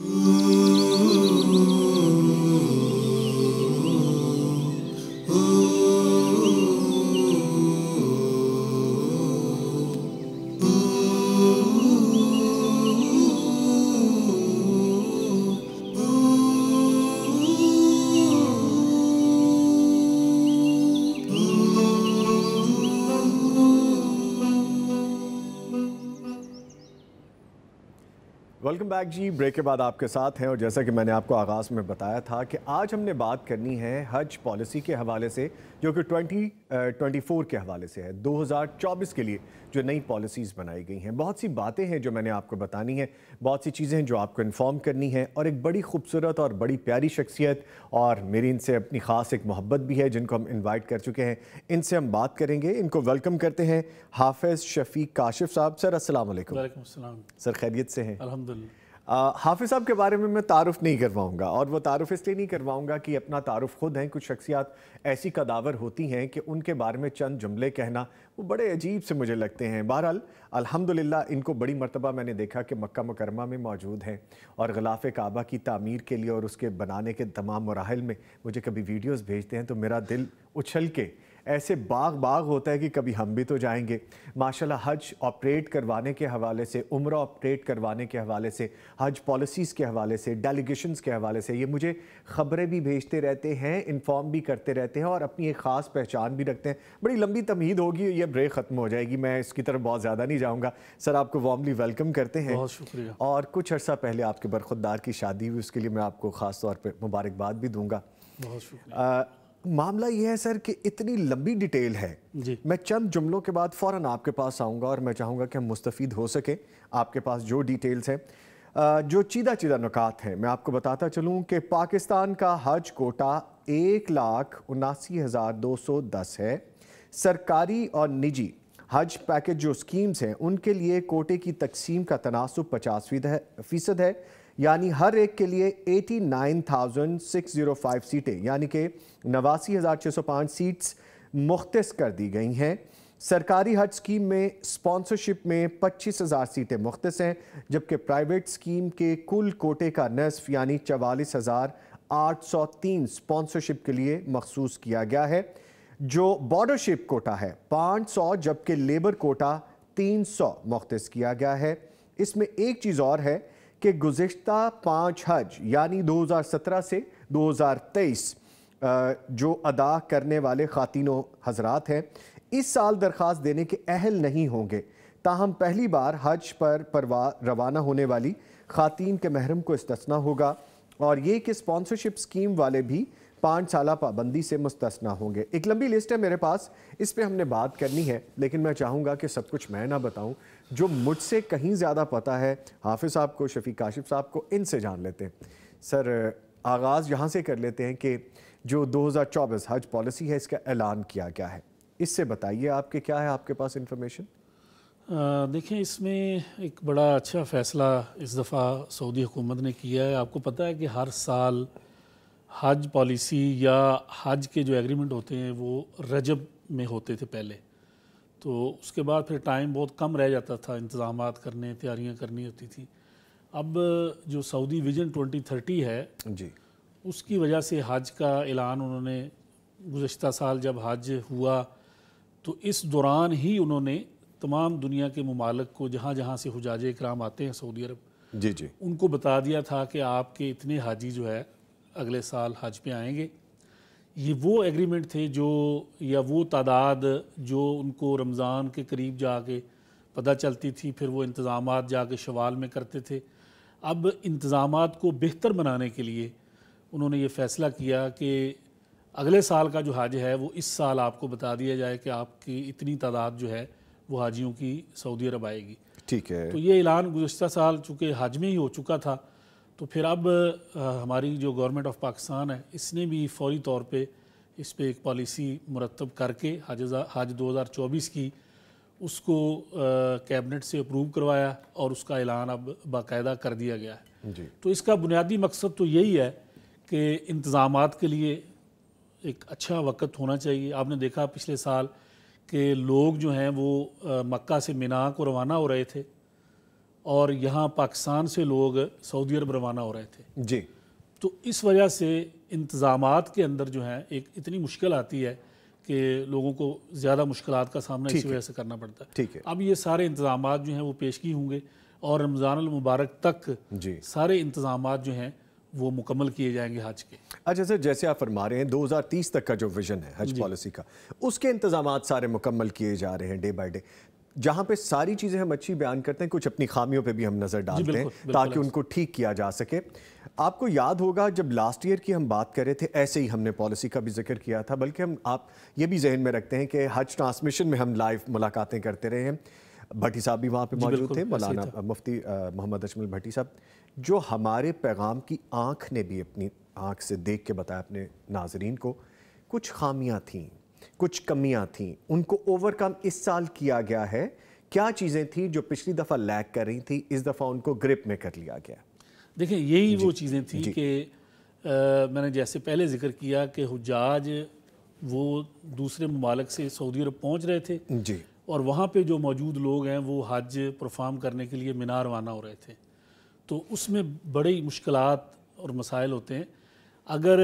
Ooh. Back जी break के बाद आपके साथ हैं और जैसा कि मैंने आपको आगाज़ में बताया था कि आज हमने बात करनी है हज पॉलिसी के हवाले से जो कि 2024 के हवाले से है 2024 के लिए जो नई पॉलिसीज़ बनाई गई हैं बहुत सी बातें हैं जो मैंने आपको बतानी है बहुत सी चीज़ें हैं जो आपको इन्फॉर्म करनी है और एक बड़ी खूबसूरत और बड़ी प्यारी शख्सियत और मेरी इनसे अपनी ख़ास एक मोहब्बत भी है जिनको हम इन्वाइट कर चुके हैं इनसे हम बात करेंगे इनको वेलकम करते हैं हाफिज़ शफीक काशिफ साहब सर असल सर खैरियत से हैं अलहमदिल्ला हाफिज़ साहब के बारे में मैं तारफ़ नहीं करवाऊँगा और वो तारफ़ इसलिए नहीं करवाऊँगा कि अपना तारफ़ ख़ुद हैं कुछ शख्सियात ऐसी कदावर होती हैं कि उनके बारे में चंद जुमले कहना वो बड़े अजीब से मुझे लगते हैं बहरहाल अल्हम्दुलिल्लाह इनको बड़ी मरतबा मैंने देखा कि मक्का मकरमा में मौजूद हैं और गलाफ़ काबा की तमीर के लिए और उसके बनाने के तमाम मराहल में मुझे कभी वीडियोज़ भेजते हैं तो मेरा दिल उछल के ऐसे बाग बाग होता है कि कभी हम भी तो जाएंगे माशाल्लाह हज ऑपरेट करवाने के हवाले से उम्र ऑपरेट करवाने के हवाले से हज पॉलिसीज़ के हवाले से डेलीगेशन के हवाले से ये मुझे ख़बरें भी भेजते रहते हैं इन्फॉर्म भी करते रहते हैं और अपनी एक ख़ास पहचान भी रखते हैं बड़ी लंबी तमीद होगी यह ब्रेक ख़त्म हो जाएगी मैं इसकी तरफ बहुत ज़्यादा नहीं जाऊँगा सर आपको वार्मली वेलकम करते हैं बहुत शुक्रिया और कुछ अर्सा पहले आपके बरखुदार की शादी हुई उसके लिए मैं आपको ख़ास तौर पर मुबारकबाद भी दूँगा बहुत शुक्रिया मामला यह है सर कि इतनी लंबी डिटेल है जी मैं चंद जुमलों के बाद फ़ौर आपके पास आऊँगा और मैं चाहूँगा कि हम मुस्तफ़ हो सकें आपके पास जो डिटेल्स हैं जो चीदा चीदा नुकात हैं मैं आपको बताता चलूँ कि पाकिस्तान का हज कोटा एक लाख उनासी हज़ार दो सौ दस है सरकारी और निजी हज पैकेज जो स्कीम्स हैं उनके लिए कोटे की तकसीम का तनासब पचास फीसद है यानी हर एक के लिए 89,605 सीटें यानी कि नवासी सीट्स मुख्त कर दी गई हैं सरकारी हज स्कीम में स्पॉन्सरशिप में 25,000 सीटें मुख्त हैं जबकि प्राइवेट स्कीम के कुल कोटे का नसफ यानी चवालीस हज़ार आठ सौ तीन स्पॉन्सरशिप के लिए मखसूस किया गया है जो बॉर्डरशिप कोटा है 500 जबकि लेबर कोटा 300 सौ मुख्त किया गया है इसमें एक चीज़ और है कि गुज्त पाँच हज यानी 2017 से 2023 जो अदा करने वाले ख़ातिनों हजरात हैं इस साल दरख्वास्त देने के अहल नहीं होंगे ताहम पहली बार हज पर परवा रवाना होने वाली खातिन के महरम को इस्तना होगा और ये कि स्पॉन्सरशिप स्कीम वाले भी पाँच साल पाबंदी से मुस्तना होंगे एक लंबी लिस्ट है मेरे पास इस पर हमने बात करनी है लेकिन मैं चाहूँगा कि सब कुछ मैं ना बताऊँ जो मुझसे कहीं ज़्यादा पता है हाफिज़ साहब को शफी काशिफ साहब को इनसे जान लेते हैं सर आगाज़ यहाँ से कर लेते हैं कि जो 2024 हज पॉलिसी है इसका ऐलान किया गया है इससे बताइए आपके क्या है आपके पास इंफॉर्मेशन देखिए इसमें एक बड़ा अच्छा फ़ैसला इस दफ़ा सऊदी हुकूमत ने किया है आपको पता है कि हर साल हज पॉलिसी या हज के जो एग्रीमेंट होते हैं वो रजब में होते थे पहले तो उसके बाद फिर टाइम बहुत कम रह जाता था इंतजाम करने तैयारियाँ करनी होती थी अब जो सऊदी विजन 2030 है जी उसकी वजह से हज का ऐलान उन्होंने गुज्त साल जब हज हुआ तो इस दौरान ही उन्होंने तमाम दुनिया के ममालक को जहाँ जहाँ से हजाज कराम आते हैं सऊदी अरब जी जी उनको बता दिया था कि आपके इतने हाजी जो है अगले साल हज पे आएंगे ये वो एग्रीमेंट थे जो या वो तादाद जो उनको रमज़ान के करीब जाके पता चलती थी फिर वो इंतज़ाम जाके शवाल में करते थे अब इंतज़ाम को बेहतर बनाने के लिए उन्होंने ये फ़ैसला किया कि अगले साल का जो हज है वो इस साल आपको बता दिया जाए कि आपकी इतनी तादाद जो है वो हाजियों की सऊदी अरब आएगी ठीक है तो ये ऐलान गुजशत साल चूँकि हज में ही हो चुका था तो फिर अब हमारी जो गवर्नमेंट ऑफ पाकिस्तान है इसने भी फौरी तौर पे इस पर एक पॉलिसी मुरतब करके हाज हज़ार चौबीस की उसको कैबिनेट से अप्रूव करवाया और उसका ऐलान अब बाकायदा कर दिया गया है जी। तो इसका बुनियादी मकसद तो यही है कि इंतज़ाम के लिए एक अच्छा वक़्त होना चाहिए आपने देखा पिछले साल के लोग जो हैं वो मक्का से मिना को रवाना हो रहे थे और यहाँ पाकिस्तान से लोग सऊदी अरब रवाना हो रहे थे जी तो इस वजह से इंतज़ाम के अंदर जो है एक इतनी मुश्किल आती है कि लोगों को ज़्यादा मुश्किल का सामना इसी वजह से करना पड़ता है ठीक है अब ये सारे इंतजाम जो हैं वो पेशगी होंगे और रमज़ान मुबारक तक जी सारे इंतजाम जो हैं वो मुकम्मल किए जाएंगे हज के अच्छा सर जैसे आप फरमा रहे हैं 2030 तक का जो विजन है हज पॉलिसी का उसके इंतजाम सारे मुकम्मल किए जा रहे हैं डे बाई डे जहाँ पे सारी चीज़ें हम अच्छी बयान करते हैं कुछ अपनी खामियों पे भी हम नज़र डालते बिल्कुल, हैं बिल्कुल, ताकि उनको ठीक किया जा सके आपको याद होगा जब लास्ट ईयर की हम बात कर रहे थे ऐसे ही हमने पॉलिसी का भी जिक्र किया था बल्कि हम आप ये भी जहन में रखते हैं कि हज ट्रांसमिशन में हम लाइव मुलाकातें करते रहे हैं भट्टी साहब भी वहाँ पर मौजूद थे मौलाना मुफ्ती मोहम्मद अजमल भट्टी साहब जो हमारे पैगाम की आँख ने भी अपनी आँख से देख के बताया अपने नाजरीन को कुछ खामियाँ थीं कुछ कमियां थीं उनको ओवरकम इस साल किया गया है क्या चीज़ें थी जो पिछली दफ़ा लैक कर रही थी इस दफ़ा उनको ग्रिप में कर लिया गया देखिए यही वो चीज़ें थी कि मैंने जैसे पहले जिक्र किया कि हजाज वो दूसरे ममालक से सऊदी अरब पहुँच रहे थे जी और वहाँ पे जो मौजूद लोग हैं वो हज परफॉर्म करने के लिए मीनार रवाना हो रहे थे तो उसमें बड़ी मुश्किल और मसाइल होते हैं अगर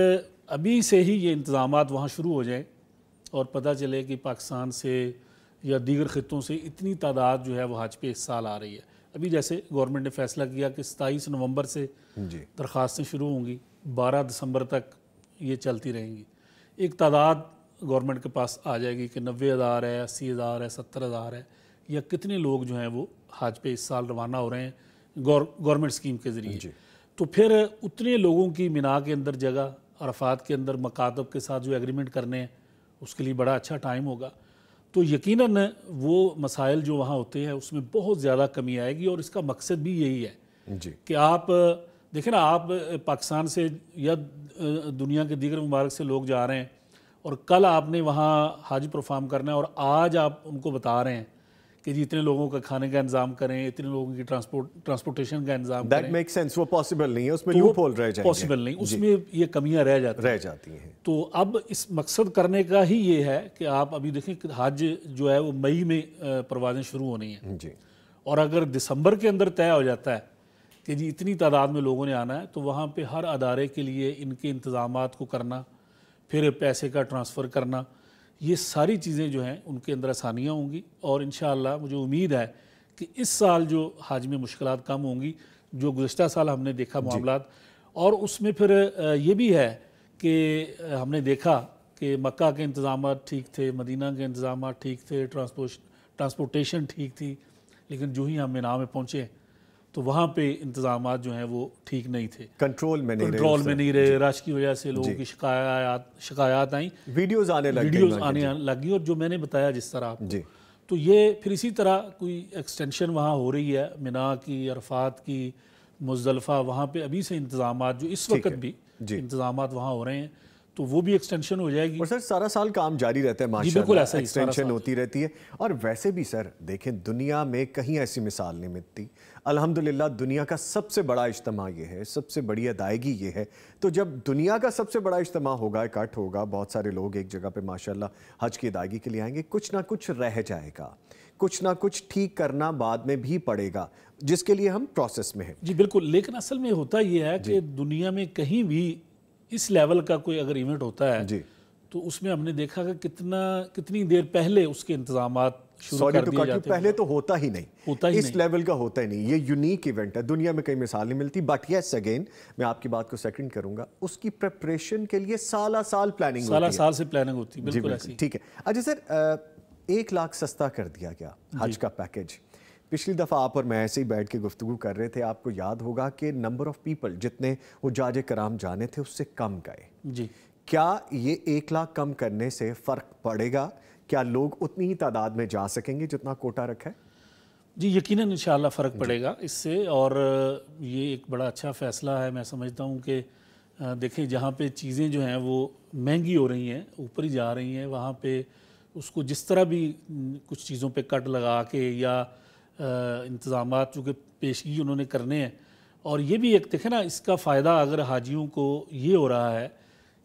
अभी से ही ये इंतज़ाम वहाँ शुरू हो जाएँ और पता चले कि पाकिस्तान से या दीगर ख़ितों से इतनी तादाद जो है वो हज पे इस साल आ रही है अभी जैसे गवर्नमेंट ने फैसला किया कि सताईस नवंबर से दरख्वास्तें शुरू होंगी बारह दिसंबर तक ये चलती रहेंगी एक तादाद गवर्नमेंट के पास आ जाएगी कि नबे हज़ार है अस्सी हज़ार है सत्तर हज़ार है या कितने लोग जो हैं वो हज पे इस साल रवाना हो रहे हैं गवर्नमेंट स्कीम के ज़रिए तो फिर उतने लोगों की मिना के अंदर जगह अरफात के अंदर मकातब के साथ जो एग्रीमेंट करने हैं उसके लिए बड़ा अच्छा टाइम होगा तो यकीनन वो मसाइल जो वहाँ होते हैं उसमें बहुत ज़्यादा कमी आएगी और इसका मकसद भी यही है जी कि आप देखें ना आप पाकिस्तान से या दुनिया के दीगर ममारक से लोग जा रहे हैं और कल आपने वहाँ हाज परफॉर्म करना है और आज आप उनको बता रहे हैं कि जी इतने लोगों का खाने का इंतजाम करें इतने लोगों की ट्रांसपोर्ट ट्रांसपोर्टेशन का इंतजाम करें मेक सेंस वो पॉसिबल नहीं है उसमें तो लूपहोल रह जाएंगे पॉसिबल नहीं उसमें ये कमियां रह जाती रह जाती हैं तो अब इस मकसद करने का ही ये है कि आप अभी देखें हज जो है वो मई में परवाजें शुरू होनी है जी और अगर दिसंबर के अंदर तय हो जाता है कि जी इतनी तादाद में लोगों ने आना है तो वहाँ पे हर अदारे के लिए इनके इंतजाम को करना फिर पैसे का ट्रांसफ़र करना ये सारी चीज़ें जो हैं उनके अंदर आसानियाँ होंगी और इन मुझे उम्मीद है कि इस साल जो में मुश्किल कम होंगी जो गुज्त साल हमने देखा मामला और उसमें फिर ये भी है कि हमने देखा कि मक्का के इंतज़ाम ठीक थे मदीना के इंतज़ाम ठीक थे ट्रांसपोर्ट ट्रांसपोर्टेशन ठीक थी लेकिन जो ही हम मीना में पहुँचे तो वहाँ पे इंतजाम जो हैं वो ठीक नहीं थे कंट्रोल में नहीं कंट्रोल में नहीं रहे रश की वजह से लोगों की शिकायत शिकायत आई वीडियोज आने लगी आने लगी और जो मैंने बताया जिस तरह जी तो ये फिर इसी तरह कोई एक्सटेंशन वहाँ हो रही है मिना की अरफात की मुजलफ़ा वहाँ पे अभी से इंतजाम जो इस वक्त भी इंतजाम वहाँ हो रहे हैं तो वो भी एक्सटेंशन हो जाएगी और सर सारा साल काम जारी रहता है बिल्कुल ऐसा एक्सटेंशन होती रहती है और वैसे भी सर देखें दुनिया में कहीं ऐसी मिसाल नहीं मिलती अल्हम्दुलिल्लाह दुनिया का सबसे बड़ा इज्तम ये है सबसे बड़ी अदायगी ये है तो जब दुनिया का सबसे बड़ा इज्तम होगा इकट्ठ होगा बहुत सारे लोग एक जगह पे माशाल्लाह हज की अदायगी के लिए आएंगे कुछ ना कुछ रह जाएगा कुछ ना कुछ ठीक करना बाद में भी पड़ेगा जिसके लिए हम प्रोसेस में हैं जी बिल्कुल लेकिन असल में होता यह है कि दुनिया में कहीं भी इस लेवल का कोई अगर इवेंट होता है जी तो उसमें हमने देखा कि कितना कितनी देर पहले उसके इंतजाम सॉरी टू कट पहले तो होता ही नहीं होता ही इस नहीं। लेवल का होता ही नहीं ये यूनिक इवेंट है दुनिया में कई मिसाल नहीं मिलती बट यस अगेन मैं आपकी बात को सेकंड करूंगा उसकी प्रेपरेशन के लिए साल साल प्लानिंग साला साल से प्लानिंग होती है बिल्कुल ठीक है अच्छा सर एक लाख सस्ता कर दिया गया हज का पैकेज पिछली दफ़ा आप और मैं ऐसे ही बैठ के गुफ्तु कर रहे थे आपको याद होगा कि नंबर ऑफ़ पीपल जितने वो जाज कराम जाने थे उससे कम गए जी क्या ये एक लाख कम करने से फ़र्क पड़ेगा क्या लोग उतनी ही तादाद में जा सकेंगे जितना कोटा रखा है जी यकीन इन फ़र्क पड़ेगा इससे और ये एक बड़ा अच्छा फैसला है मैं समझता हूँ कि देखें जहाँ पे चीज़ें जो हैं वो महंगी हो रही हैं ऊपर ही जा रही हैं वहाँ पे उसको जिस तरह भी कुछ चीज़ों पे कट लगा के या इंतज़ाम चूँकि पेशगी उन्होंने करने हैं और ये भी एक देखें ना इसका फ़ायदा अगर हाजियों को ये हो रहा है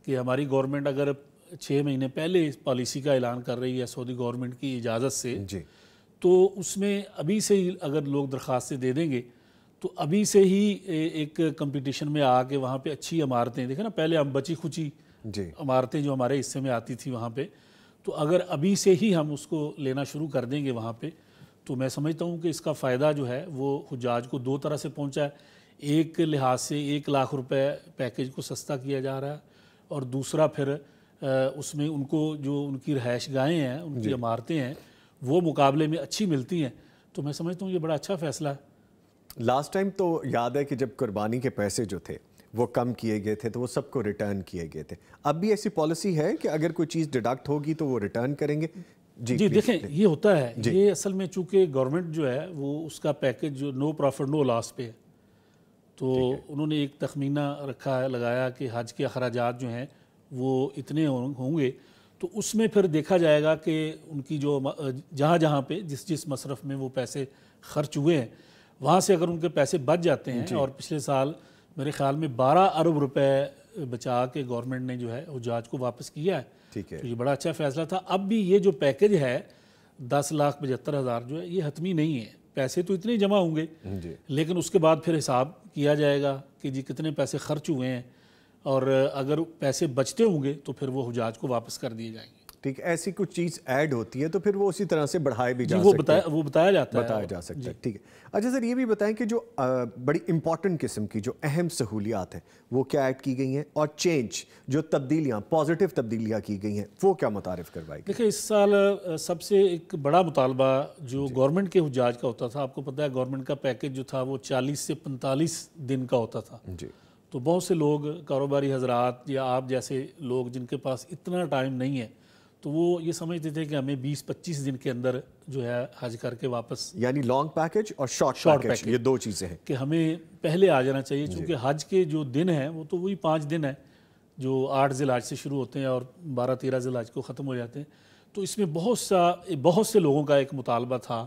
कि हमारी गवर्नमेंट अगर छः महीने पहले इस पॉलिसी का ऐलान कर रही है सऊदी गवर्नमेंट की इजाज़त से जी तो उसमें अभी से ही अगर लोग दरख्वास्तें दे देंगे तो अभी से ही एक कंपटीशन में आके वहाँ पे अच्छी इमारतें देखें ना पहले हम बची खुची इमारतें जो हमारे हिस्से में आती थी वहाँ पे तो अगर अभी से ही हम उसको लेना शुरू कर देंगे वहाँ पे तो मैं समझता हूँ कि इसका फ़ायदा जो है वो हजाज को दो तरह से पहुँचा है एक लिहाज से एक लाख रुपए पैकेज को सस्ता किया जा रहा है और दूसरा फिर उसमें उनको जो उनकी रहायश गाहें हैं उनकी इमारतें हैं वो मुकाबले में अच्छी मिलती हैं तो मैं समझता हूँ ये बड़ा अच्छा फैसला है लास्ट टाइम तो याद है कि जब कुर्बानी के पैसे जो थे वो कम किए गए थे तो वो सबको रिटर्न किए गए थे अब भी ऐसी पॉलिसी है कि अगर कोई चीज़ डिडक्ट होगी तो वो रिटर्न करेंगे जी जी देखें ये होता है ये असल में चूंकि गवर्नमेंट जो है वो उसका पैकेज जो नो प्रॉफिट नो लॉस पे है तो उन्होंने एक तखमीना रखा है लगाया कि हज के अखराज जो हैं वो इतने होंगे तो उसमें फिर देखा जाएगा कि उनकी जो जहाँ जहाँ पे जिस जिस मसरफ में वो पैसे खर्च हुए हैं वहाँ से अगर उनके पैसे बच जाते हैं और पिछले साल मेरे ख्याल में 12 अरब रुपए बचा के गवर्नमेंट ने जो है जहाज को वापस किया है ठीक है तो ये बड़ा अच्छा फैसला था अब भी ये जो पैकेज है दस लाख पचहत्तर हज़ार जो है ये हतमी नहीं है पैसे तो इतने जमा होंगे लेकिन उसके बाद फिर हिसाब किया जाएगा कि जी कितने पैसे खर्च हुए हैं और अगर पैसे बचते होंगे तो फिर वो हजाज को वापस कर दिए जाएंगे ठीक है ऐसी कुछ चीज़ ऐड होती है तो फिर वो उसी तरह से बढ़ाए भी जा वो बताया वो बताया जाता बताया है बताया जा सकता है ठीक है अच्छा सर ये भी बताएं कि जो आ, बड़ी इंपॉर्टेंट किस्म की जो अहम सहूलियात हैं वो क्या ऐड की गई हैं और चेंज जो तब्दीलियाँ पॉजिटिव तब्दीलियाँ की गई हैं वो क्या मुतारफ करवाई देखिए इस साल सबसे एक बड़ा मुतालबा जो गवर्नमेंट के हजाज का होता था आपको पता है गवर्नमेंट का पैकेज जो था वो चालीस से पैंतालीस दिन का होता था जी तो बहुत से लोग कारोबारी हजरात या आप जैसे लोग जिनके पास इतना टाइम नहीं है तो वो ये समझते थे कि हमें 20-25 दिन के अंदर जो है हज करके वापस यानी लॉन्ग पैकेज और शॉर्ट शॉर्ट पैकेज ये दो चीज़ें हैं कि हमें पहले आ जाना चाहिए क्योंकि हज के जो दिन हैं वो तो वही पाँच दिन हैं जो आठ जिलाज से शुरू होते हैं और बारह तेरह जिलाज को ख़त्म हो जाते हैं तो इसमें बहुत सा बहुत से लोगों का एक मुतालबा था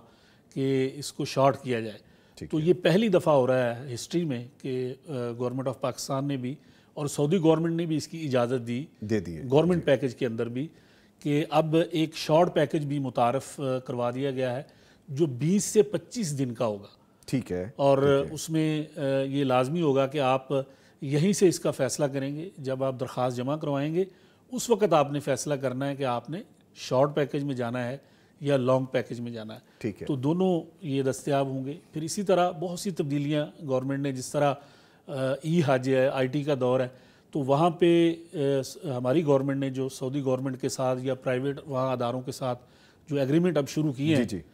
कि इसको शॉर्ट किया जाए तो ये पहली दफ़ा हो रहा है हिस्ट्री में कि गवर्नमेंट ऑफ पाकिस्तान ने भी और सऊदी गवर्नमेंट ने भी इसकी इजाज़त दी दे दी गवर्नमेंट पैकेज के अंदर भी कि अब एक शॉर्ट पैकेज भी मुतारफ करवा दिया गया है जो 20 से 25 दिन का होगा ठीक है और है। उसमें ये लाजमी होगा कि आप यहीं से इसका फ़ैसला करेंगे जब आप दरख्वास्त जमा करवाएंगे उस वक्त आपने फ़ैसला करना है कि आपने शॉर्ट पैकेज में जाना है या लॉन्ग पैकेज में जाना है ठीक है तो दोनों ये दस्तियाब होंगे फिर इसी तरह बहुत सी तब्दीलियाँ गवर्नमेंट ने जिस तरह ई हाज है आईटी का दौर है तो वहाँ पे हमारी गवर्नमेंट ने जो सऊदी गवर्नमेंट के साथ या प्राइवेट वहाँ अदारों के साथ जो एग्रीमेंट अब शुरू किए हैं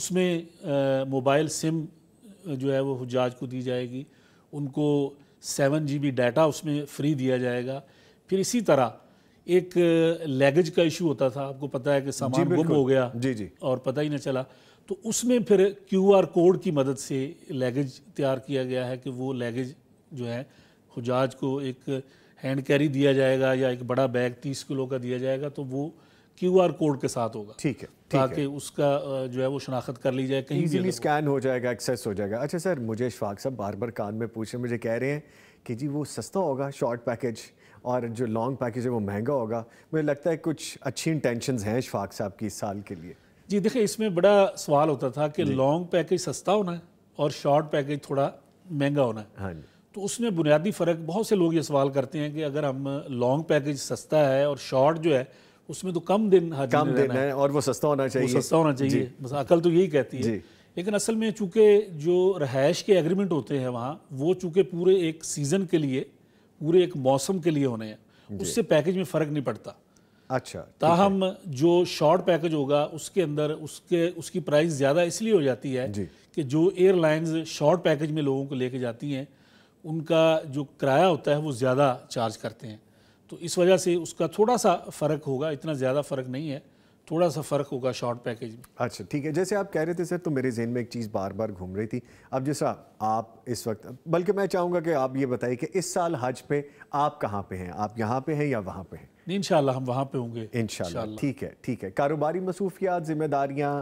उसमें मोबाइल सिम जो है वो हजाज को दी जाएगी उनको सेवन जी बी डाटा उसमें फ्री दिया जाएगा फिर इसी तरह एक लैगेज का इशू होता था आपको पता है कि सामान गुम हो गया जी जी और पता ही ना चला तो उसमें फिर क्यूआर कोड की मदद से लैगेज तैयार किया गया है कि वो लैगेज जो है हजाज को एक हैंड कैरी दिया जाएगा या एक बड़ा बैग तीस किलो का दिया जाएगा तो वो क्यूआर कोड के साथ होगा ठीक है ताकि उसका जो है वो शनाख्त कर ली जाए कहीं भी स्कैन हो जाएगा एक्सेस हो जाएगा अच्छा सर मुझे शफाक साहब बार बार कान में पूछ रहे मुझे कह रहे हैं कि जी वो सस्ता होगा शॉर्ट पैकेज और जो लॉन्ग पैकेज है वो महंगा होगा मुझे लगता है कुछ अच्छी इंटेंशन हैं शफाक साहब की इस साल के लिए जी देखिए इसमें बड़ा सवाल होता था कि लॉन्ग पैकेज सस्ता होना है और शॉर्ट पैकेज थोड़ा महंगा होना है हाँ जी तो उसमें बुनियादी फ़र्क बहुत से लोग ये सवाल करते हैं कि अगर हम लॉन्ग पैकेज सस्ता है और शॉर्ट जो है उसमें तो कम दिन हाजिर कम दिन है और वो सस्ता होना चाहिए सस्ता होना चाहिए बस अकल तो यही कहती है लेकिन असल में चूंकि जो रहायश के एग्रीमेंट होते हैं वहाँ वो चूंकि पूरे एक सीज़न के लिए पूरे एक मौसम के लिए होने हैं उससे पैकेज में फ़र्क नहीं पड़ता अच्छा ताहम जो शॉर्ट पैकेज होगा उसके अंदर उसके उसकी प्राइस ज़्यादा इसलिए हो जाती है कि जो एयरलाइंस शॉर्ट पैकेज में लोगों को लेके जाती हैं उनका जो किराया होता है वो ज़्यादा चार्ज करते हैं तो इस वजह से उसका थोड़ा सा फ़र्क होगा इतना ज़्यादा फ़र्क नहीं है थोड़ा सा फ़र्क होगा शॉर्ट पैकेज में अच्छा ठीक है जैसे आप कह रहे थे सर तो मेरे जहन में एक चीज़ बार बार घूम रही थी अब जैसा आप इस वक्त बल्कि मैं चाहूँगा कि आप ये बताइए कि इस साल हज पे आप कहाँ पे हैं आप यहाँ पे हैं या वहाँ पे हैं इन हम वहाँ पे होंगे इन ठीक है ठीक है कारोबारी मसूफियात जिम्मेदारियाँ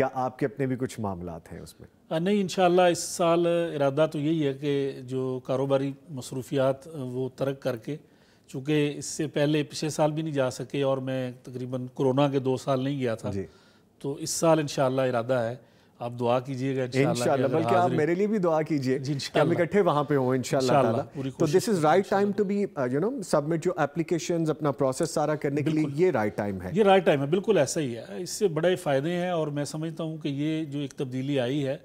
या आपके अपने भी कुछ मामला हैं उसमें नहीं इन इस साल इरादा तो यही है कि जो कारोबारी मसरूफियात वो तर्क करके चूँकि इससे पहले पिछले साल भी नहीं जा सके और मैं तकरीबन कोरोना के दो साल नहीं गया था तो इस साल इन इरादा है आप दुआ कीजिएगा बल्कि आप मेरे लिए भी दुआ कीजिए हम इकट्ठे वहाँ पे हों इन तो this is right time to be you know submit your application अपना प्रोसेस सारा करने के लिए ये राइट टाइम है ये राइट टाइम है बिल्कुल ऐसा ही है इससे बड़े फ़ायदे हैं और मैं समझता हूँ कि ये जो एक तब्दीली आई है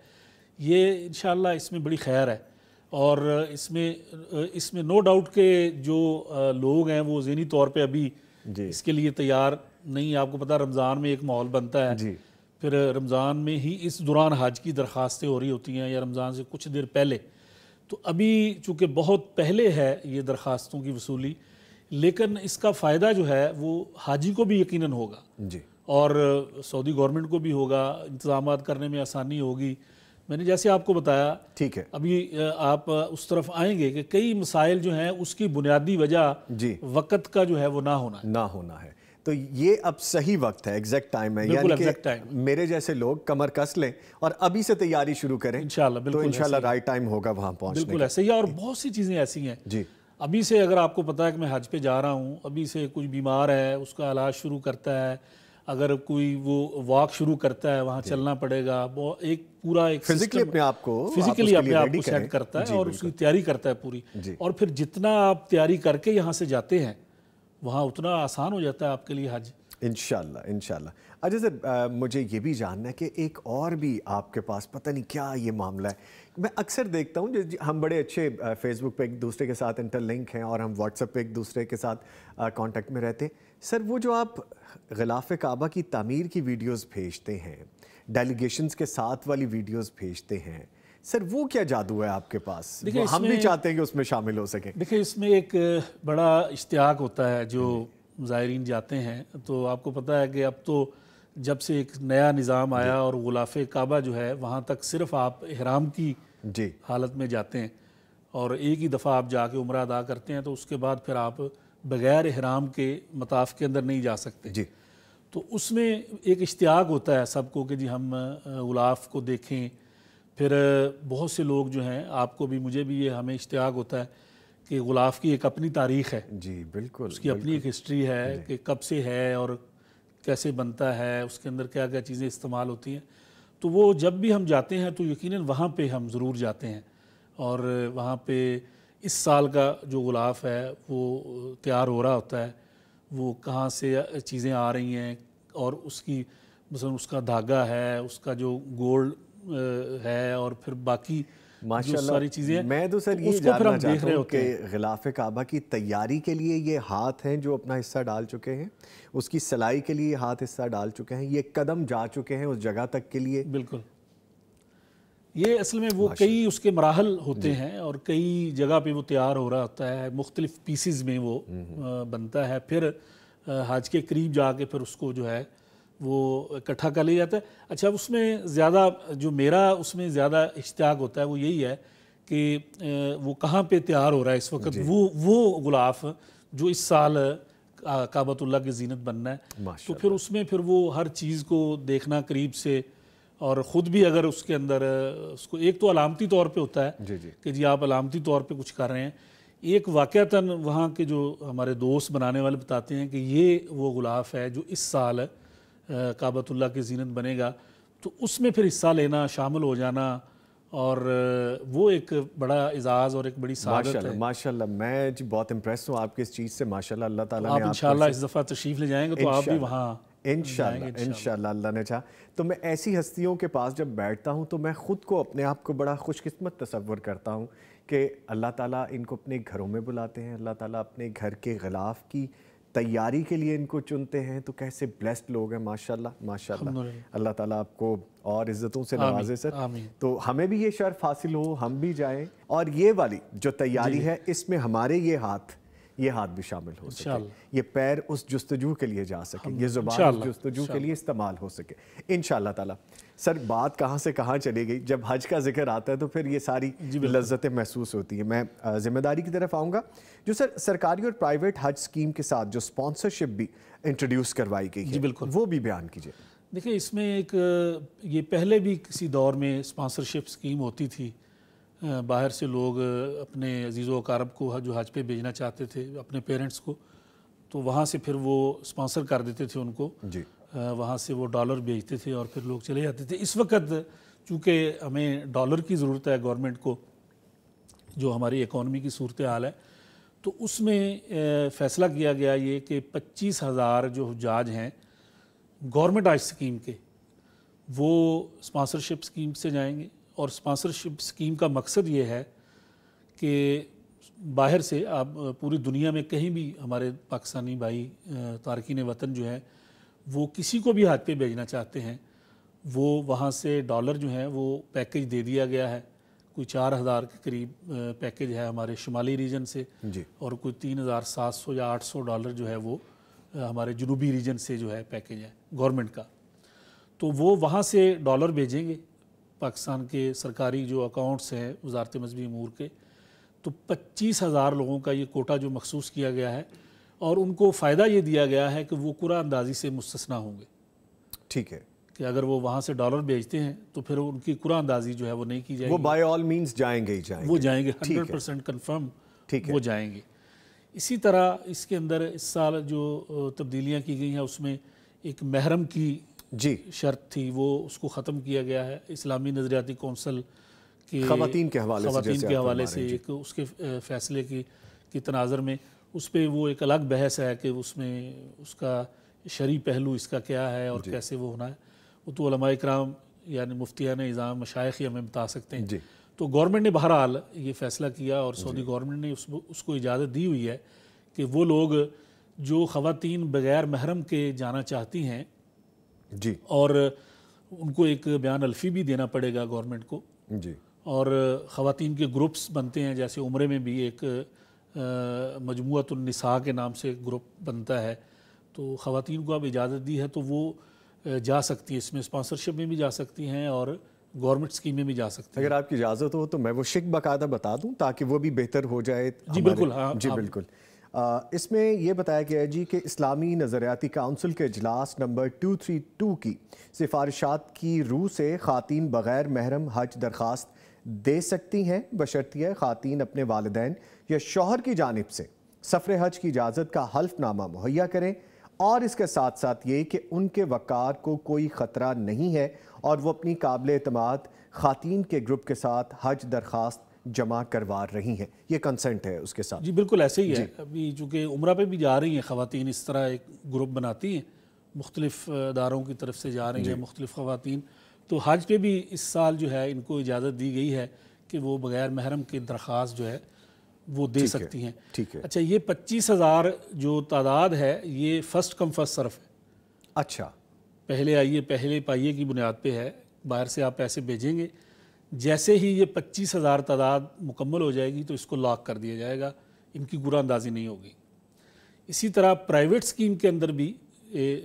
ये इन इसमें बड़ी खैर है और इसमें इसमें नो डाउट के जो लोग हैं वो जहनी तौर पे अभी इसके लिए तैयार नहीं आपको पता रमज़ान में एक माहौल बनता है जी। फिर रमज़ान में ही इस दौरान हज की दरख्वास्तें हो रही होती हैं या रमज़ान से कुछ देर पहले तो अभी चूँकि बहुत पहले है ये दरख्वास्तों की वसूली लेकिन इसका फ़ायदा जो है वो हाजी को भी यकीनन होगा जी और सऊदी गवर्नमेंट को भी होगा इंतजाम करने में आसानी होगी मैंने जैसे आपको बताया ठीक है अभी आप उस तरफ आएंगे कि कई मसाइल जो हैं उसकी बुनियादी वजह जी वक़्त का जो है वो ना होना है। ना होना है तो ये अब सही वक्त है एग्जैक्ट टाइम है यानी कि मेरे जैसे लोग कमर कस लें और अभी से तैयारी शुरू करें इंशाल्लाह तो इंशाल्लाह राइट टाइम होगा वहां पहुँचने बिल्कुल ऐसे ही और बहुत सी चीज़ें ऐसी हैं जी अभी से अगर आपको पता है कि मैं हज पे जा रहा हूँ अभी से कुछ बीमार है उसका इलाज शुरू करता है अगर कोई वो वॉक शुरू करता है वहाँ चलना पड़ेगा वो एक पूरा एक फिजिकली अपने आप को फिजिकली अपने आप को सेट करता है और उसकी तैयारी करता है पूरी और फिर जितना आप तैयारी करके यहाँ से जाते हैं वहाँ उतना आसान हो जाता है आपके लिए हज इनशाला इनशाला अच्छा अजय सर मुझे ये भी जानना है कि एक और भी आपके पास पता नहीं क्या ये मामला है मैं अक्सर देखता हूँ हम बड़े अच्छे फेसबुक पे एक दूसरे के साथ इंटरलिंक हैं और हम व्हाट्सएप पे एक दूसरे के साथ कांटेक्ट में रहते हैं सर वो जो आप गलाफ काबा की तमीर की वीडियोस भेजते हैं डेलीगेशंस के साथ वाली वीडियोस भेजते हैं सर वो क्या जादू है आपके पास देखिए हम भी चाहते हैं कि उसमें शामिल हो सके देखिए इसमें एक बड़ा इश्तियाक होता है जो ज़ायरीन जाते हैं तो आपको पता है कि अब तो जब से एक नया निज़ाम आया और गुलाफ काबा जो है वहाँ तक सिर्फ आप हराम की जी हालत में जाते हैं और एक ही दफ़ा आप जाके उम्र अदा करते हैं तो उसके बाद फिर आप बग़ैर अहराम के मताफ़ के अंदर नहीं जा सकते जी तो उसमें एक इश्तियाक होता है सबको कि जी हम गुलाफ को देखें फिर बहुत से लोग जो हैं आपको भी मुझे भी ये हमें इश्तियाक होता है कि गुलाफ की एक अपनी तारीख़ है जी बिल्कुल उसकी बिल्कुल, अपनी एक हिस्ट्री है कि कब से है और कैसे बनता है उसके अंदर क्या क्या चीज़ें इस्तेमाल होती हैं तो वो जब भी हम जाते हैं तो यकीन वहाँ पर हम ज़रूर जाते हैं और वहाँ पर इस साल का जो गुलाफ है वो तैयार हो रहा होता है वो कहाँ से चीज़ें आ रही हैं और उसकी मतलब उसका धागा है उसका जो गोल्ड है और फिर बाकी सारी चीज़ें मैं तो सर तो ये जानना चाहता देख रहे होते गिलाफ काबा की तैयारी के लिए ये हाथ हैं जो अपना हिस्सा डाल चुके हैं उसकी सिलाई के लिए हाथ हिस्सा डाल चुके हैं ये कदम जा चुके हैं उस जगह तक के लिए बिल्कुल ये असल में वो कई उसके मराहल होते हैं और कई जगह पे वो तैयार हो रहा होता है मुख्तलिफ पीसीज में वो हम्म, हम्म। बनता है फिर हाज के करीब जाके फिर उसको जो है वो इकट्ठा कर लिया जाता है अच्छा उसमें ज़्यादा जो मेरा उसमें ज़्यादा इश्तियाक होता है वो यही है कि वो कहाँ पे तैयार हो रहा है इस वक्त वो वो गुलाफ जो इस साल काबतुल्ला की जीनत बनना है तो फिर उसमें फिर वो हर चीज़ को देखना करीब से और ख़ुद भी अगर उसके अंदर उसको एक तो अलामती तौर पे होता है जी जी कि जी आप अलामती तौर पे कुछ कर रहे हैं एक वाक़ता वहाँ के जो हमारे दोस्त बनाने वाले बताते हैं कि ये वो गुलाफ है जो इस साल काबतुल्ला की जीनत बनेगा तो उसमें फिर हिस्सा लेना शामिल हो जाना और वो एक बड़ा एजाज़ और एक बड़ी सादत है माशाल्लाह मैं जी बहुत इम्प्रेस हूँ आपके इस चीज़ से माशाल्लाह अल्लाह ताला तो आप इस दफ़ा तशरीफ़ ले जाएंगे तो आप भी वहाँ इनशाला अल्लाह ने चाह तो मैं ऐसी हस्तियों के पास जब बैठता हूँ तो मैं ख़ुद को अपने आप को बड़ा खुशकस्मत तस्वर करता हूँ कि अल्लाह ताला इनको अपने घरों में बुलाते हैं अल्लाह ताला अपने घर के ग़िलाफ़ की तैयारी के लिए इनको चुनते हैं तो कैसे ब्लेस्ड लोग हैं माशाल्लाह माशाल्लाह अल्लाह ताला आपको और इज़्ज़तों से नवाजे सर तो हमें भी ये शर्फ हासिल हो हम भी जाएं और ये वाली जो तैयारी है इसमें हमारे ये हाथ ये हाथ भी शामिल हो सके ये पैर उस जस्तजू के लिए जा सके ये जुबान जस्तजू के लिए इस्तेमाल हो सके इन ताला सर बात कहाँ से कहाँ चली गई जब हज का जिक्र आता है तो फिर ये सारी लज्जतें महसूस होती हैं मैं ज़िम्मेदारी की तरफ आऊँगा जो सर सरकारी और प्राइवेट हज स्कीम के साथ जो स्पॉन्सरशिप भी इंट्रोड्यूस करवाई गई है वो भी बयान कीजिए देखिए इसमें एक ये पहले भी किसी दौर में स्पॉन्सरशिप स्कीम होती थी बाहर से लोग अपने अजीज़ वकारब को जो हज पे भेजना चाहते थे अपने पेरेंट्स को तो वहाँ से फिर वो स्पॉन्सर कर देते थे उनको जी वहाँ से वो डॉलर भेजते थे और फिर लोग चले जाते थे इस वक्त चूँकि हमें डॉलर की ज़रूरत है गवर्नमेंट को जो हमारी इकोनॉमी की सूरत हाल है तो उसमें फ़ैसला किया गया ये कि पच्चीस हज़ार जो जाज हैं गवर्नमेंट आज स्कीम के वो स्पॉन्सरशिप स्कीम से जाएंगे और स्पॉन्सरशिप स्कीम का मकसद ये है कि बाहर से आप पूरी दुनिया में कहीं भी हमारे पाकिस्तानी भाई तारकिन वतन जो हैं वो किसी को भी हाथ पे भेजना चाहते हैं वो वहाँ से डॉलर जो हैं वो पैकेज दे दिया गया है कोई चार हज़ार के करीब पैकेज है हमारे शुमाली रीजन से जी। और कोई तीन हज़ार सात सौ या आठ सौ डॉलर जो है वो हमारे जनूबी रीजन से जो है पैकेज है गवर्नमेंट का तो वो वहाँ से डॉलर भेजेंगे पाकिस्तान के सरकारी जो अकाउंट्स हैं वजारत मजहबी अमूर के तो पच्चीस हज़ार लोगों का ये कोटा जो मखसूस किया गया है और उनको फ़ायदा ये दिया गया है कि वो कुरा अंदाजी से मुस्तना होंगे ठीक है कि अगर वो वहाँ से डॉलर भेजते हैं तो फिर उनकी कुरा अंदाजी जो है वो नहीं की जाएगी वो बाई ऑल मीन जाएंगे ही जाएंगे वो जाएंगे हंड्रेड परसेंट कन्फर्म ठीक वो जाएंगे इसी तरह इसके अंदर इस साल जो तब्दीलियाँ की गई हैं उसमें एक महरम की जी शर्त थी वो उसको ख़त्म किया गया है इस्लामी नज़रियाती कौंसल की ख़वातीन के हवाले ख़वातीन के हवाले से एक उसके फैसले की की तनाजर में उस पर वो एक अलग बहस है कि उसमें उसका शरी पहलू इसका क्या है और कैसे वो होना है वो तो कराम यानी मुफ्तियान इज़ाम मशाइ हमें बता सकते हैं जी तो गवर्नमेंट ने बहरहाल ये फैसला किया और सऊदी गवर्नमेंट ने उस, उसको इजाज़त दी हुई है कि वो लोग जो खातन बग़ैर महरम के जाना चाहती हैं जी और उनको एक बयान अल्फी भी देना पड़ेगा गवर्नमेंट को जी और ख़वान के ग्रुप्स बनते हैं जैसे उम्र में भी एक मजमुआतनिसा के नाम से ग्रुप बनता है तो ख़वान को अब इजाज़त दी है तो वो जा सकती है इसमें स्पॉन्सरशिप में भी जा सकती हैं और गवर्नमेंट स्कीमें भी जा सकती हैं अगर आपकी इजाज़त हो तो मैं वो शिक बकायदा बता दूं ताकि वो भी बेहतर हो जाए जी बिल्कुल हाँ जी बिल्कुल इसमें यह बताया गया है जी कि इस्लामी नज़रियाती काउंसिल के अजलास नंबर 232 की सिफारिशात की रूह से ख़वान बग़ैर महरम हज दरख्वास्त दे सकती हैं है खातिन अपने वालदेन या शोहर की जानब से सफ़र हज की इजाज़त का हल्फनामा मुहैया करें और इसके साथ साथ ये कि उनके वक़ार को कोई ख़तरा नहीं है और वो अपनी काबिल अतमाद ख़वान के ग्रुप के साथ हज दरख्वास्त जमा करवा रही हैं ये कंसेंट है उसके साथ जी बिल्कुल ऐसे ही है अभी चूँकि उम्र पर भी जा रही हैं ख़वान इस तरह एक ग्रुप बनाती हैं मुख्तलिफ इदारों की तरफ से जा रही हैं मुख्तलिफ खुतिन तो हज पे भी इस साल जो है इनको इजाज़त दी गई है कि वो बग़ैर महरम के दरख्वास्त जो है वो दे सकती हैं ठीक है अच्छा ये पच्चीस हज़ार जो तादाद है ये फ़र्स्ट कम फर्स्ट सर्फ है अच्छा पहले आइए पहले पाइए की बुनियाद पर है बाहर से आप पैसे भेजेंगे जैसे ही ये पच्चीस हज़ार तादाद मुकम्मल हो जाएगी तो इसको लॉक कर दिया जाएगा इनकी गुरा अंदाजी नहीं होगी इसी तरह प्राइवेट स्कीम के अंदर भी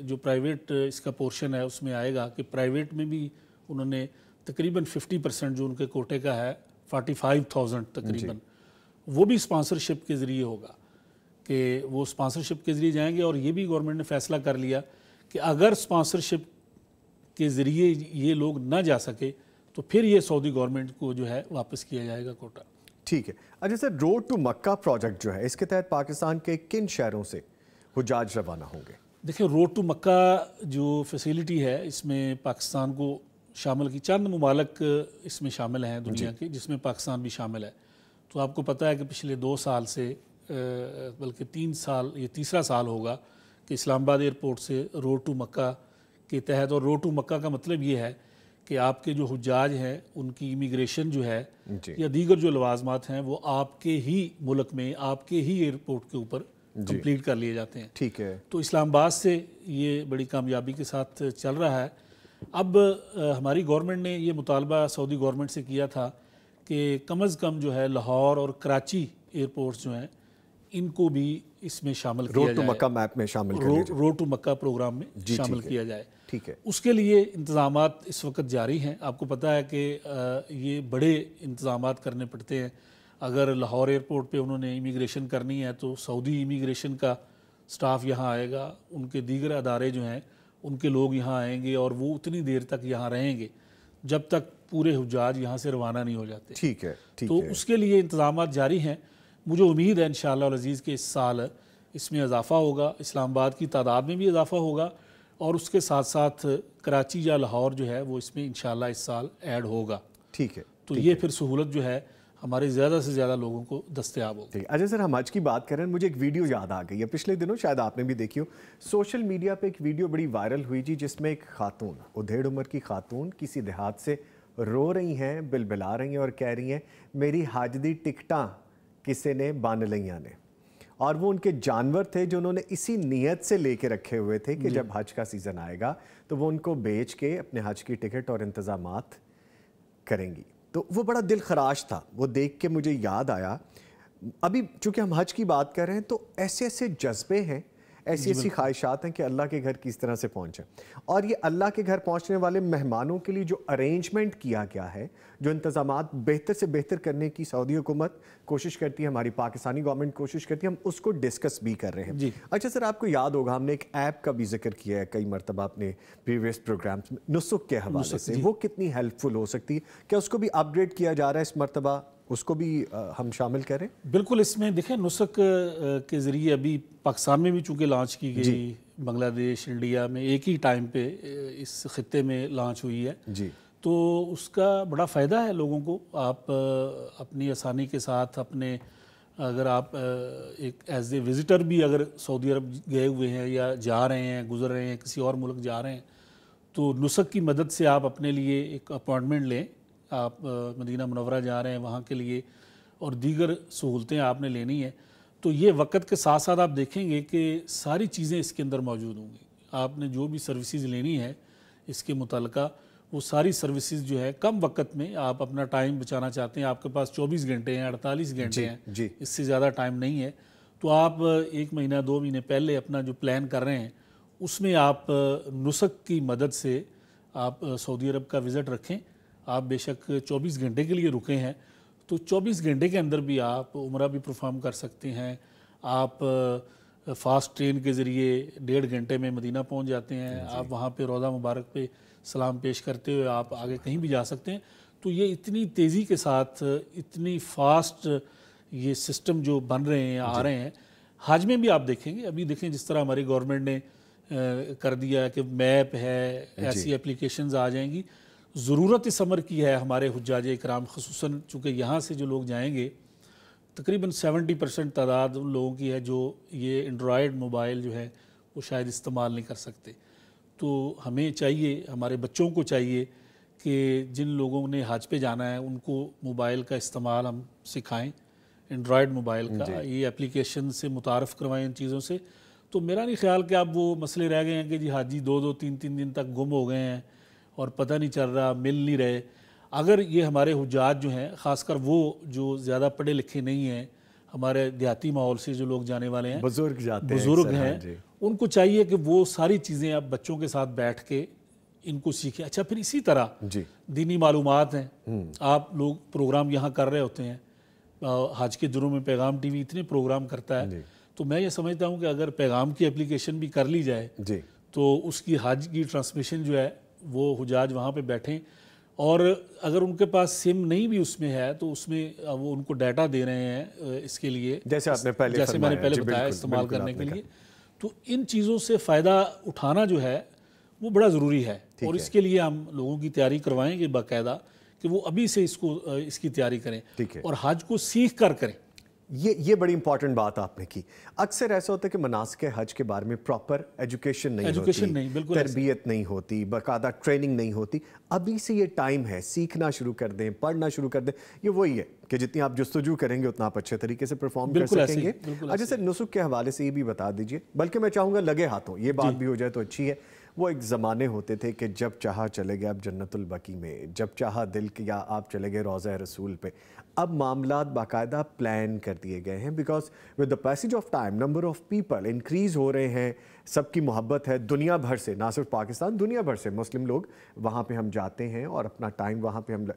जो प्राइवेट इसका पोर्शन है उसमें आएगा कि प्राइवेट में भी उन्होंने तकरीबन 50 परसेंट जो उनके कोटे का है 45,000 तकरीबन वो भी स्पॉन्सरशिप के ज़रिए होगा कि वो स्पॉन्सरशिप के ज़रिए जाएंगे और ये भी गवर्नमेंट ने फैसला कर लिया कि अगर स्पॉन्सरशिप के ज़रिए ये लोग ना जा सके तो फिर ये सऊदी गवर्नमेंट को जो है वापस किया जाएगा कोटा ठीक है अच्छा sir road to Mecca project जो है इसके तहत पाकिस्तान के किन शहरों से हजाज रवाना होंगे देखिए रोड टू मक्का जो फैसिलिटी है इसमें पाकिस्तान को शामिल की चंद ममालक इसमें शामिल हैं दुनिया के जिसमें पाकिस्तान भी शामिल है तो आपको पता है कि पिछले दो साल से बल्कि तीन साल ये तीसरा साल होगा कि इस्लामाबाद एयरपोर्ट से रोड टू मक्का के तहत और रोड टू मक्का का मतलब ये है कि आपके जो हजाज हैं उनकी इमिग्रेशन जो है या दीगर जो लवाजमात हैं वो आपके ही मुल्क में आपके ही एयरपोर्ट के ऊपर कंप्लीट कर लिए जाते हैं ठीक है तो इस्लामाबाद से ये बड़ी कामयाबी के साथ चल रहा है अब हमारी गवर्नमेंट ने ये मुतालबा सऊदी गवर्नमेंट से किया था कि कम अज़ कम जो है लाहौर और कराची एयरपोर्ट्स जो हैं इनको भी इसमें शामिल रोड टू मक्का मैप में शामिल रोड टू मक्का प्रोग्राम में शामिल किया जाए ठीक है उसके लिए इंतजाम इस वक्त जारी हैं आपको पता है कि ये बड़े इंतजाम करने पड़ते हैं अगर लाहौर एयरपोर्ट पे उन्होंने इमिग्रेशन करनी है तो सऊदी इमिग्रेशन का स्टाफ यहाँ आएगा उनके दीगर अदारे जो हैं उनके लोग यहाँ आएंगे और वो उतनी देर तक यहाँ रहेंगे जब तक पूरे हजाज यहाँ से रवाना नहीं हो जाते ठीक है ठीक तो है। उसके लिए इंतजाम जारी हैं मुझे उम्मीद है इन शज़ीज़ के इस साल इसमें इजाफ़ा होगा इस्लामाबाद की तादाद में भी इजाफ़ा होगा और उसके साथ साथ कराची या लाहौर जो है वो इसमें इन इस साल ऐड होगा ठीक है तो ये फिर सहूलत जो है हमारे ज़्यादा से ज़्यादा लोगों को दस्तियाब होती ठीक अजय अच्छा सर हम आज की बात करें मुझे एक वीडियो याद आ गई है पिछले दिनों शायद आपने भी देखी हो सोशल मीडिया पे एक वीडियो बड़ी वायरल हुई जी जिसमें एक खातून उधेड़ उम्र की खातून किसी देहात से रो रही हैं बिलबिला रही हैं और कह रही हैं मेरी हाजदी टिकटा किसे ने बानलैया ने और वो उनके जानवर थे जो उन्होंने इसी नीयत से लेके रखे हुए थे कि जब हज का सीज़न आएगा तो वो उनको बेच के अपने हज की टिकट और इंतज़ाम करेंगी तो वो बड़ा दिल खराश था वो देख के मुझे याद आया अभी चूंकि हम हज की बात कर रहे हैं तो ऐसे ऐसे जज्बे हैं ऐसी ऐसी ख्वाहिशात हैं कि अल्लाह के घर किस तरह से पहुँचें और ये अल्लाह के घर पहुँचने वाले मेहमानों के लिए जो अरेंजमेंट किया गया है जो इंतजाम बेहतर से बेहतर करने की सऊदी हुकूमत कोशिश करती है हमारी पाकिस्तानी गवर्नमेंट कोशिश करती है हम उसको डिस्कस भी कर रहे हैं जी अच्छा सर आपको याद होगा हमने एक ऐप का भी जिक्र किया है कई मरतबा अपने प्रीवियस प्रोग्राम में के हवाले से वो कितनी हेल्पफुल हो सकती है क्या उसको भी अपग्रेड किया जा रहा है इस मरतबा उसको भी हम शामिल करें बिल्कुल इसमें देखें नुस्ख के ज़रिए अभी पाकिस्तान में भी चूँकि लॉन्च की गई बांग्लादेश इंडिया में एक ही टाइम पे इस खत्े में लॉन्च हुई है जी तो उसका बड़ा फ़ायदा है लोगों को आप अपनी आसानी के साथ अपने अगर आप एक एज ए विज़िटर भी अगर सऊदी अरब गए हुए हैं या जा रहे हैं गुजर रहे हैं किसी और मुल्क जा रहे हैं तो नुस्ख की मदद से आप अपने लिए एक अपॉइंटमेंट लें आप मदीना मनवरा जा रहे हैं वहाँ के लिए और दीगर सहूलतें आपने लेनी है तो ये वक्त के साथ साथ आप देखेंगे कि सारी चीज़ें इसके अंदर मौजूद होंगी आपने जो भी सर्विसेज लेनी है इसके मुतल वो सारी सर्विसेज जो है कम वक्त में आप अपना टाइम बचाना चाहते हैं आपके पास 24 घंटे हैं 48 घंटे हैं जी इससे ज़्यादा टाइम नहीं है तो आप एक महीना दो महीने पहले अपना जो प्लान कर रहे हैं उसमें आप नुस्ख़ की मदद से आप सऊदी अरब का विज़िट रखें आप बेशक 24 घंटे के लिए रुके हैं तो 24 घंटे के अंदर भी आप उम्र भी परफॉर्म कर सकते हैं आप फास्ट ट्रेन के ज़रिए डेढ़ घंटे में मदीना पहुंच जाते हैं आप वहां पे रोज़ा मुबारक पे सलाम पेश करते हुए आप आगे कहीं भी जा सकते हैं तो ये इतनी तेज़ी के साथ इतनी फास्ट ये सिस्टम जो बन रहे हैं आ रहे हैं हज में भी आप देखेंगे अभी देखें जिस तरह हमारी गवर्नमेंट ने कर दिया कि मैप है ऐसी एप्लीकेशन आ जाएंगी ज़रूरत इस अमर की है हमारे हजाज कराम खसूस चूँकि यहाँ से जो लोग जाएंगे तकरीबन 70 परसेंट तादाद उन लोगों की है जो ये एंड्रॉयड मोबाइल जो है वो शायद इस्तेमाल नहीं कर सकते तो हमें चाहिए हमारे बच्चों को चाहिए कि जिन लोगों ने हज पे जाना है उनको मोबाइल का इस्तेमाल हम सिखाएं एंड्रॉयड मोबाइल का ये एप्लीकेशन से मुतारफ़ करवाएं इन चीज़ों से तो मेरा नहीं ख्याल कि अब वो मसले रह गए हैं कि जी हाजी दो दो तीन तीन दिन तक गुम हो गए हैं और पता नहीं चल रहा मिल नहीं रहे अगर ये हमारे हजात जो हैं ख़ासकर वो जो ज़्यादा पढ़े लिखे नहीं हैं हमारे देहाती माहौल से जो लोग जाने वाले हैं बुज़ुर्ग जाते बुज़ुर्ग हैं, हाँ उनको चाहिए कि वो सारी चीज़ें आप बच्चों के साथ बैठ के इनको सीखें अच्छा फिर इसी तरह जी दीनी मालूम हैं हम्म। आप लोग प्रोग्राम यहाँ कर रहे होते हैं हाज के दिनों में पैगाम टीवी इतने प्रोग्राम करता है तो मैं ये समझता हूँ कि अगर पैगाम की एप्लीकेशन भी कर ली जाए तो उसकी हाज की ट्रांसमिशन जो है वो हुजाज वहाँ पर बैठें और अगर उनके पास सिम नहीं भी उसमें है तो उसमें वो उनको डाटा दे रहे हैं इसके लिए जैसे आपने पहले जैसे मैंने पहले बताया इस्तेमाल करने के लिए तो इन चीज़ों से फ़ायदा उठाना जो है वो बड़ा ज़रूरी है और इसके लिए हम लोगों की तैयारी करवाएंगे बाकायदा कि वो अभी से इसको इसकी तैयारी करें और हज को सीख कर करें ये ये बड़ी इंपॉर्टेंट बात आपने की अक्सर ऐसा होता है कि मनासक हज के बारे में प्रॉपर एजुकेशन नहीं एजुकेशन नहीं बिल्कुल तरबियत नहीं होती बाकायदा ट्रेनिंग नहीं होती अभी से ये टाइम है सीखना शुरू कर दें पढ़ना शुरू कर दें ये वही है कि जितनी आप जस्तजू करेंगे उतना आप अच्छे तरीके से परफॉर्म कर सकेंगे अच्छा सर नुसुख के हवाले से ये भी बता दीजिए बल्कि मैं चाहूँगा लगे हाथों ये बात भी हो जाए तो अच्छी है वो एक ज़माने होते थे कि जब चाह चले गए आप जन्नतुलबकी में जब चाह दिल किया आप चले गए रोज़ा रसूल पे अब मामला बाकायदा प्लान कर दिए गए हैं because with the passage of time number of people increase हो रहे हैं सबकी मोहब्बत है दुनिया भर से ना सिर्फ पाकिस्तान दुनिया भर से मुस्लिम लोग वहाँ पर हम जाते हैं और अपना टाइम वहाँ पर हम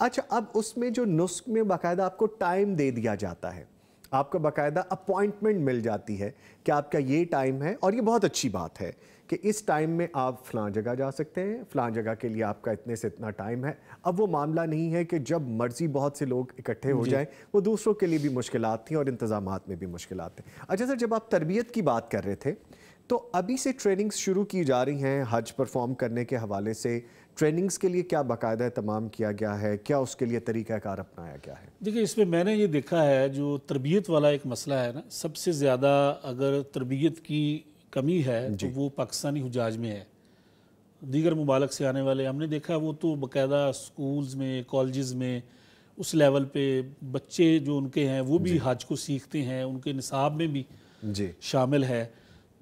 अच्छा अब उसमें जो नुस्ख में बाकायदा आपको टाइम दे दिया जाता है आपका बाकायदा अपॉइंटमेंट मिल जाती है कि आपका ये टाइम है और ये बहुत अच्छी बात है कि इस टाइम में आप फ़लाँ जगह जा सकते हैं फ़लाँ जगह के लिए आपका इतने से इतना टाइम है अब वो मामला नहीं है कि जब मर्ज़ी बहुत से लोग इकट्ठे हो जाएं वो दूसरों के लिए भी मुश्किल थी और इंतज़ाम में भी मुश्किल थे अच्छा सर जब आप तरबियत की बात कर रहे थे तो अभी से ट्रेनिंग्स शुरू की जा रही हैं हज परफॉर्म करने के हवाले से ट्रेनिंग्स के लिए क्या बाकायदा तमाम किया गया है क्या उसके लिए तरीक़ाकार अपनाया गया है देखिए इसमें मैंने ये देखा है जो तरबियत वाला एक मसला है ना सबसे ज़्यादा अगर तरबियत की कमी है तो वो पाकिस्तानी हजाज में है दीगर मुबालक से आने वाले हमने देखा वो तो बाकायदा स्कूल्स में कॉलेज़ में उस लेवल पे बच्चे जो उनके हैं वो भी हज को सीखते हैं उनके निसाब में भी शामिल है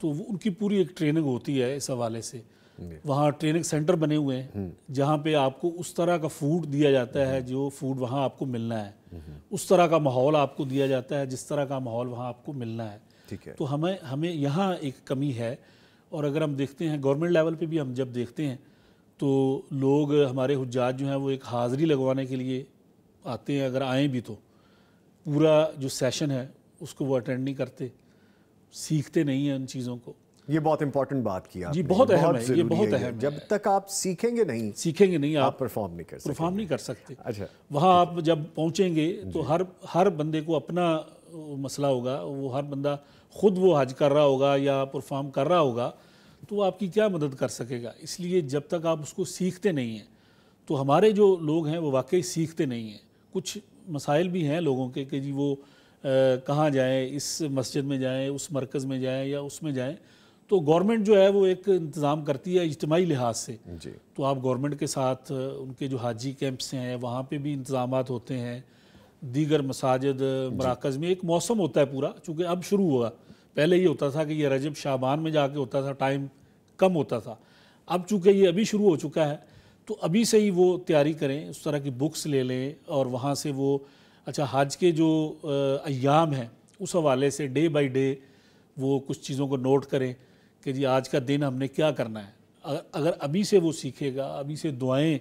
तो उनकी पूरी एक ट्रेनिंग होती है इस हवाले से वहाँ ट्रेनिंग सेंटर बने हुए हैं हम्म। जहाँ पे आपको उस तरह का फूड दिया जाता है जो फूड वहाँ आपको मिलना है उस तरह का माहौल आपको दिया जाता है जिस तरह का माहौल वहाँ आपको मिलना है ठीक है तो हमें हमें यहाँ एक कमी है और अगर हम देखते हैं गवर्नमेंट लेवल पे भी हम जब देखते हैं तो लोग हमारे हजात जो हैं वो एक हाज़री लगवाने के लिए आते हैं अगर आए भी तो पूरा जो सेशन है उसको वो अटेंड नहीं करते सीखते नहीं हैं उन चीज़ों को ये बहुत इंपॉर्टेंट बात की जी बहुत अहम है ये बहुत अहम है जब तक आप सीखेंगे नहीं सीखेंगे नहीं आप परफॉर्म नहीं कर परफॉर्म नहीं कर सकते अच्छा वहाँ आप जब पहुँचेंगे तो हर हर बंदे को अपना मसला होगा वो हर बंदा खुद वो हज कर रहा होगा या परफॉर्म कर रहा होगा तो आपकी क्या मदद कर सकेगा इसलिए जब तक आप उसको सीखते नहीं हैं तो हमारे जो लोग हैं वो वाकई सीखते नहीं हैं कुछ मसाइल भी हैं लोगों के कि जी वो कहाँ जाएँ इस मस्जिद में जाएँ उस मरकज़ में जाएँ या उसमें जाएँ तो गवर्नमेंट जो है वो एक इंतज़ाम करती है इज्तमाही लिहाज से तो आप गवर्नमेंट के साथ उनके जो हाजी कैंप्स हैं वहाँ पे भी इंतजाम होते हैं दीगर मसाजिद मराकज़ में एक मौसम होता है पूरा चूँकि अब शुरू हुआ पहले ये होता था कि ये रजब शाबान में जाके होता था टाइम कम होता था अब चूँकि ये अभी शुरू हो चुका है तो अभी से ही वो तैयारी करें उस तरह की बुक्स ले लें और वहाँ से वो अच्छा हज के जो अयाम हैं उस हवाले से डे बाई डे वो कुछ चीज़ों को नोट करें कि जी आज का दिन हमने क्या करना है अगर, अगर अभी से वो सीखेगा अभी से दुआएं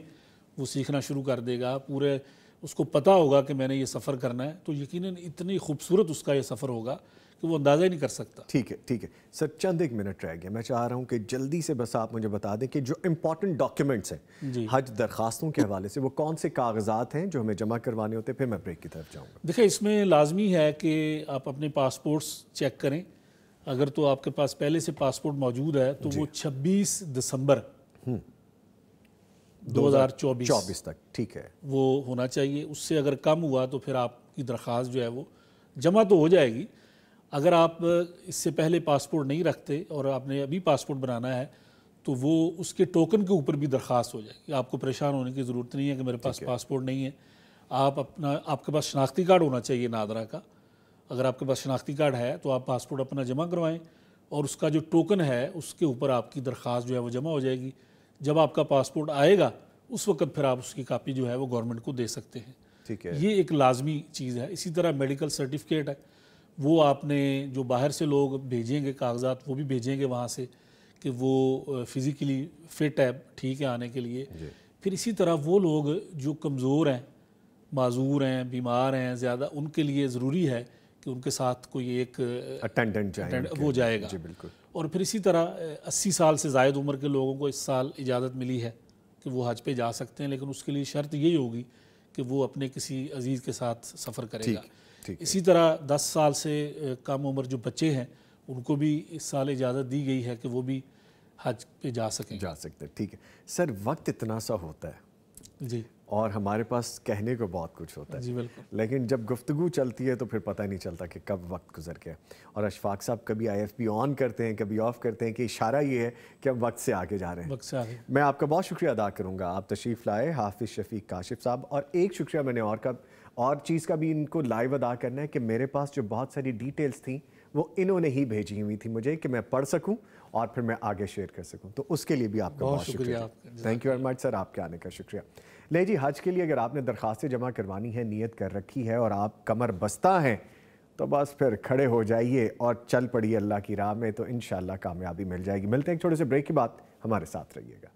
वो सीखना शुरू कर देगा पूरे उसको पता होगा कि मैंने ये सफ़र करना है तो यकीनन इतनी खूबसूरत उसका ये सफ़र होगा कि वो अंदाज़ा ही नहीं कर सकता ठीक है ठीक है सर चंद एक मिनट रह गया मैं चाह रहा हूँ कि जल्दी से बस आप मुझे बता दें कि जो इम्पोर्टेंट डॉक्यूमेंट्स हैं हज दरखास्तों के हवाले से वो कौन से कागजात हैं जो हमें जमा करवाने होते हैं फिर मैं ब्रेक की तरफ जाऊँगा देखिए इसमें लाजमी है कि आप अपने पासपोर्ट्स चेक करें अगर तो आपके पास पहले से पासपोर्ट मौजूद है तो वो 26 दिसंबर 2024 हम्म। तक ठीक है वो होना चाहिए उससे अगर कम हुआ तो फिर आपकी दरख्वास्त जो है वो जमा तो हो जाएगी अगर आप इससे पहले पासपोर्ट नहीं रखते और आपने अभी पासपोर्ट बनाना है तो वो उसके टोकन के ऊपर भी दरख्वास्त हो जाएगी आपको परेशान होने की ज़रूरत नहीं है कि मेरे पास पासपोर्ट नहीं है आप अपना आपके पास शनाख्ती कार्ड होना चाहिए नादरा का अगर आपके पास शनाख्ती कार्ड है तो आप पासपोर्ट अपना जमा करवाएँ और उसका जो टोकन है उसके ऊपर आपकी दरख्वास्त जो है वो जमा हो जाएगी जब आपका पासपोर्ट आएगा उस वक्त फिर आप उसकी कापी जो है वो गवर्नमेंट को दे सकते हैं ठीक है ये एक लाजमी चीज़ है इसी तरह मेडिकल सर्टिफिकेट है वो आपने जो बाहर से लोग भेजेंगे कागजात वो भी भेजेंगे वहाँ से कि वो फिज़िकली फिट है ठीक है आने के लिए फिर इसी तरह वो लोग जो कमज़ोर हैं माजूर हैं बीमार हैं ज़्यादा उनके लिए ज़रूरी है कि उनके साथ कोई एक अटेंडेंट जाएगा वो जाएगा जी बिल्कुल और फिर इसी तरह 80 साल से जायद उम्र के लोगों को इस साल इजाज़त मिली है कि वो हज पे जा सकते हैं लेकिन उसके लिए शर्त यही होगी कि वो अपने किसी अजीज़ के साथ सफ़र करेगा ठीक, थीक इसी तरह दस साल से कम उम्र जो बच्चे हैं उनको भी इस साल इजाज़त दी गई है कि वो भी हज पे जा सकें जा सकते ठीक है सर वक्त इतना सा होता है जी और हमारे पास कहने को बहुत कुछ होता है जी बिल्कुल लेकिन जब गुफ्तु चलती है तो फिर पता नहीं चलता कि कब वक्त गुजर गया और अशफाक साहब कभी पी ऑन करते हैं कभी ऑफ़ करते हैं कि इशारा ये है कि हम वक्त से आगे जा रहे हैं वक्त से आगे मैं आपका बहुत शुक्रिया अदा करूँगा आप तशरीफ़ लाए हाफिज़ शफीक काशिफ साहब और एक शुक्रिया मैंने और का और चीज़ का भी इनको लाइव अदा करना है कि मेरे पास जो बहुत सारी डिटेल्स थी वो इन्होंने ही भेजी हुई थी मुझे कि मैं पढ़ सकूं और फिर मैं आगे शेयर कर सकूं तो उसके लिए भी आपका बहुत, बहुत शुक्रिया thank you very much sir आपके आने का शुक्रिया ले जी हज के लिए अगर आपने दरखास्तें जमा करवानी है नीयत कर रखी है और आप कमर बस्ता हैं तो बस फिर खड़े हो जाइए और चल पड़िए अल्लाह की राह में तो इन कामयाबी मिल जाएगी मिलते हैं एक छोटे से ब्रेक की बात हमारे साथ रहिएगा